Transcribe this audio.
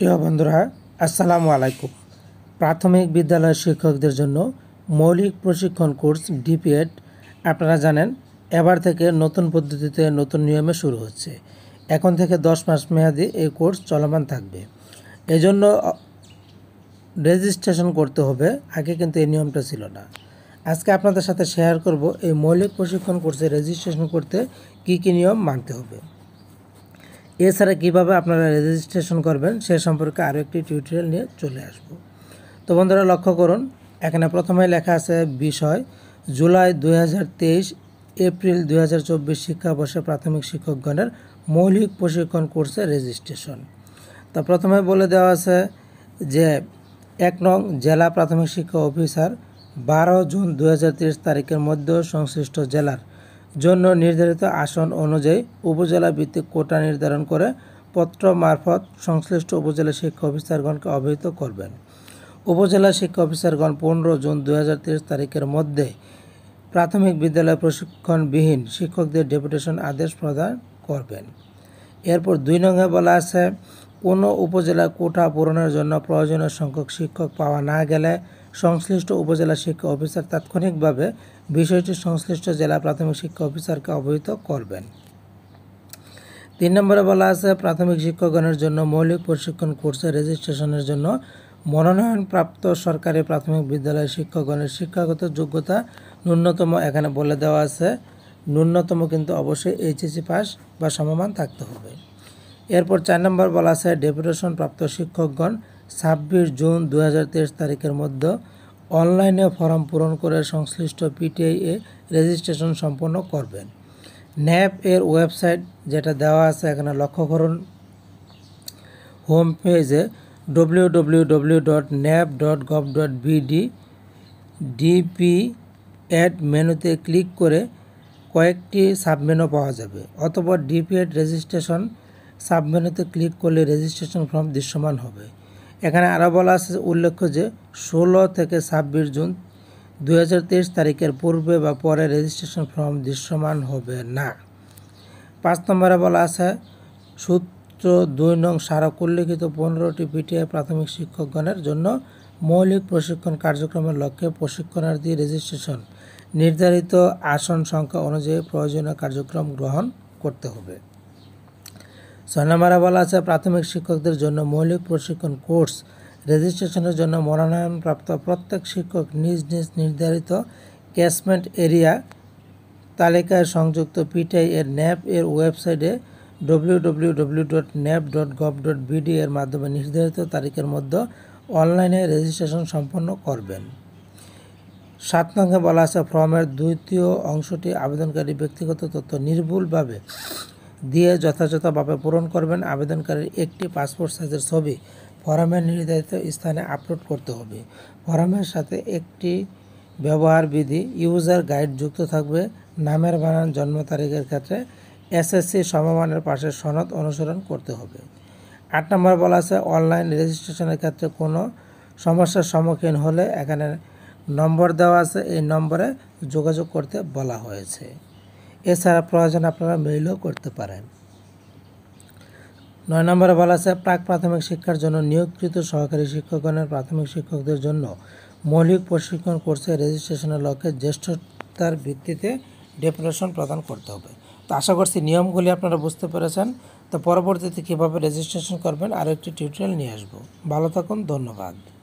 প্রিয় বন্ধুরা আসসালামু আলাইকুম প্রাথমিক বিদ্যালয়ের শিক্ষকদের জন্য মৌলিক প্রশিক্ষণ কোর্স ডিপিএড আপনারা জানেন এবার থেকে নতুন পদ্ধতিতে নতুন নিয়মে শুরু হচ্ছে এখন থেকে দশ মাস মেয়াদি এই কোর্স চলমান থাকবে এজন্য রেজিস্ট্রেশন করতে হবে আগে কিন্তু এই নিয়মটা ছিল না আজকে আপনাদের সাথে শেয়ার করব এই মৌলিক প্রশিক্ষণ কোর্সে রেজিস্ট্রেশন করতে কি কি নিয়ম মানতে হবে এছাড়া কিভাবে আপনারা রেজিস্ট্রেশন করবেন সে সম্পর্কে আরও একটি টিউটোরিয়াল নিয়ে চলে আসব তো বন্ধুরা লক্ষ্য করুন এখানে প্রথমে লেখা আছে বিষয় জুলাই দুই এপ্রিল দুই হাজার চব্বিশ শিক্ষাবর্ষে প্রাথমিক শিক্ষকগণের মৌলিক প্রশিক্ষণ কোর্সে রেজিস্ট্রেশন তা প্রথমে বলে দেওয়া আছে যে এক নং জেলা প্রাথমিক শিক্ষা অফিসার বারো জুন দু তারিখের মধ্যে সংশ্লিষ্ট জেলার জন্য নির্ধারিত আসন অনুযায়ী উপজেলা ভিত্তিক কোটা নির্ধারণ করে পত্র মারফত সংশ্লিষ্ট উপজেলা শিক্ষা অফিসারগণকে অবহিত করবেন উপজেলা শিক্ষা অফিসারগণ পনেরো জুন দু তারিখের মধ্যে প্রাথমিক বিদ্যালয় প্রশিক্ষণবিহীন শিক্ষকদের ডেপুটেশন আদেশ প্রদান করবেন এরপর দুই নঙ্গে বলা আছে কোনো উপজেলা কোটা পূরণের জন্য প্রয়োজনীয় সংখ্যক শিক্ষক পাওয়া না গেলে সংশ্লিষ্ট উপজেলা শিক্ষা অফিসার তাৎক্ষণিকভাবে বিষয়টি সংশ্লিষ্ট জেলা প্রাথমিক শিক্ষা অফিসারকে অবহিত করবেন তিন নম্বরে বলা আছে প্রাথমিক শিক্ষকগণের জন্য মৌলিক প্রশিক্ষণ কোর্সে রেজিস্ট্রেশনের জন্য মনোনয়নপ্রাপ্ত সরকারি প্রাথমিক বিদ্যালয়ের শিক্ষকগণের শিক্ষাগত যোগ্যতা ন্যূনতম এখানে বলে দেওয়া আছে ন্যূনতম কিন্তু অবশ্যই এইচএসি পাস বা সমমান থাকতে হবে এরপর চার নম্বর বলা আছে ডেপুটেশন প্রাপ্ত শিক্ষকগণ ছাব্বিশ জুন দু তারিখের মধ্যে অনলাইনে ফর্ম পূরণ করে সংশ্লিষ্ট পিটিআই এ রেজিস্ট্রেশন সম্পন্ন করবেন ন্যাপ এর ওয়েবসাইট যেটা দেওয়া আছে এখানে লক্ষ্য করুন হোম পেজে W W W dot nap dot gov dot BD DP add মেনুতে ক্লিক করে কয়েকটি সাবমেনও পাওয়া যাবে অথবা ডিপি অ্যাড রেজিস্ট্রেশন সাবমেনুতে ক্লিক করলে রেজিস্ট্রেশন ফর্ম দৃশ্যমান হবে এখানে আরও বলা আছে উল্লেখ্য যে ষোলো থেকে ছাব্বিশ জুন দু তারিখের পূর্বে বা পরে রেজিস্ট্রেশন ফর্ম দৃশ্যমান হবে না পাঁচ নম্বরে বলা আছে সূত্র দুই নং স্মারক উল্লিখিত পনেরোটি পিটিআই প্রাথমিক শিক্ষকগণের জন্য মৌলিক প্রশিক্ষণ কার্যক্রমের লক্ষ্যে প্রশিক্ষণার্থী রেজিস্ট্রেশন নির্ধারিত আসন সংখ্যা অনুযায়ী প্রয়োজনীয় কার্যক্রম গ্রহণ করতে হবে ছয় নম্বরে বলা আছে প্রাথমিক শিক্ষকদের জন্য মৌলিক প্রশিক্ষণ কোর্স রেজিস্ট্রেশনের জন্য মনোনয়নপ্রাপ্ত প্রত্যেক শিক্ষক নিজ নিজ নির্ধারিত ক্যাশমেন্ট এরিয়া তালিকায় সংযুক্ত পিটিআই এর ন্যাপ এর ওয়েবসাইটে www.nap.gov.bd এর মাধ্যমে নির্ধারিত তারিখের মধ্যে অনলাইনে রেজিস্ট্রেশন সম্পন্ন করবেন সাত নঙ্গে বলা আছে ফর্মের দ্বিতীয় অংশটি আবেদনকারী ব্যক্তিগত তথ্য নির্ভুলভাবে দিয়ে যথাযথভাবে পূরণ করবেন আবেদনকারীর একটি পাসপোর্ট সাইজের ছবি ফরমের নির্ধারিত স্থানে আপলোড করতে হবে ফরমের সাথে একটি ব্যবহারবিধি ইউজার গাইড যুক্ত থাকবে নামের বানান জন্ম তারিখের ক্ষেত্রে এসএসসি সমমানের পাশে সনদ অনুসরণ করতে হবে আট নম্বর বলা আছে অনলাইন রেজিস্ট্রেশনের ক্ষেত্রে কোনো সমস্যার সম্মুখীন হলে এখানে নম্বর দেওয়া আছে এই নম্বরে যোগাযোগ করতে বলা হয়েছে এছাড়া প্রয়োজন আপনারা মেইলও করতে পারেন নয় নম্বরে বলা আছে প্রাক প্রাথমিক শিক্ষার জন্য নিয়োগকৃত সহকারী শিক্ষকগণের প্রাথমিক শিক্ষকদের জন্য মৌলিক প্রশিক্ষণ কোর্সে রেজিস্ট্রেশনের লক্ষ্যে জ্যেষ্ঠতার ভিত্তিতে ডেপুটেশন প্রদান করতে হবে তো আশা করছি নিয়মগুলি আপনারা বুঝতে পেরেছেন তো পরবর্তীতে কীভাবে রেজিস্ট্রেশন করবেন একটি টিউটোরিয়াল নিয়ে আসবো ভালো থাকুন ধন্যবাদ